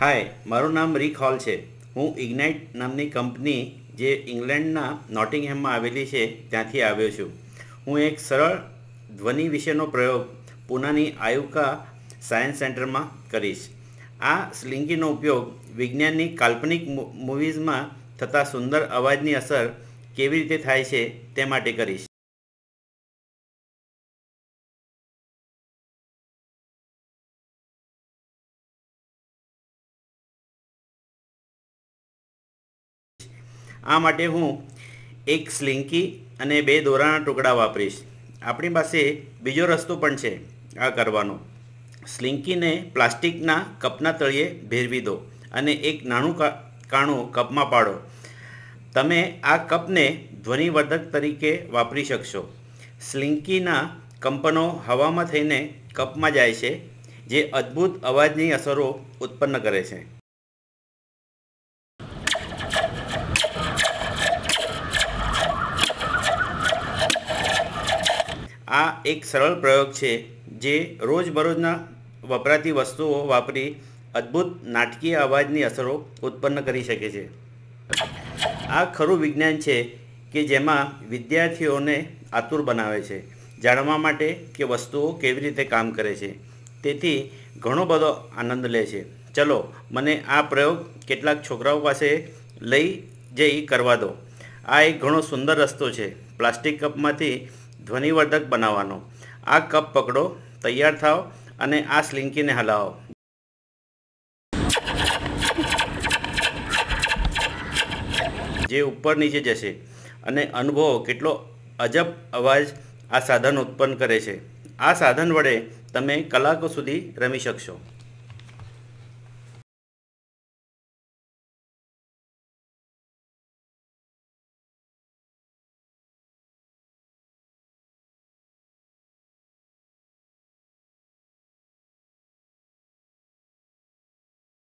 હાય મારું નામ રિક હોલ છે હું ઇગ્નાઇટ નામની કંપની જે ઇંગ્લેન્ડના નોટિંગહેમમાં આવેલી છે ત્યાંથી આવ્યો છું હું એક સરળ ધ્વનિ વિશેનો પ્રયોગ પૂનાની આયુકા સાયન્સ સેન્ટરમાં કરીશ આ સ્લિંગીનો ઉપયોગ વિજ્ઞાનની કાલ્પનિક મૂવીઝમાં થતા સુંદર અવાજની અસર કેવી રીતે થાય છે તે માટે કરીશ આ માટે હું એક સ્લિંકી અને બે દોરાના ટુકડા વાપરીશ આપણી પાસે બીજો રસ્તો પણ છે આ કરવાનો સ્લિંકીને પ્લાસ્ટિકના કપના તળિયે ભેરવી દો અને એક નાનું કાણું કપમાં પાડો તમે આ કપને ધ્વનિવર્ધક તરીકે વાપરી શકશો સ્લિંકીના કંપનો હવામાં થઈને કપમાં જાય છે જે અદ્ભુત અવાજની અસરો ઉત્પન્ન કરે છે આ એક સરળ પ્રયોગ છે જે રોજબરોજના વપરાતી વસ્તુઓ વાપરી અદ્ભુત નાટકીય અવાજની અસરો ઉત્પન્ન કરી શકે છે આ ખરું વિજ્ઞાન છે કે જેમાં વિદ્યાર્થીઓને આતુર બનાવે છે જાણવા માટે કે વસ્તુઓ કેવી રીતે કામ કરે છે તેથી ઘણો બધો આનંદ લે છે ચલો મને આ પ્રયોગ કેટલાક છોકરાઓ પાસે લઈ જઈ કરવા દો આ એક ઘણો સુંદર રસ્તો છે પ્લાસ્ટિક કપમાંથી ધ્વનિવર્ધક બનાવવાનો આ કપ પકડો તૈયાર થાઓ અને આ સ્લિંકીને હલાવો જે ઉપર નીચે જશે અને અનુભવો કેટલો અજબ અવાજ આ સાધન ઉત્પન્ન કરે છે આ સાધન વડે તમે કલાકો સુધી રમી શકશો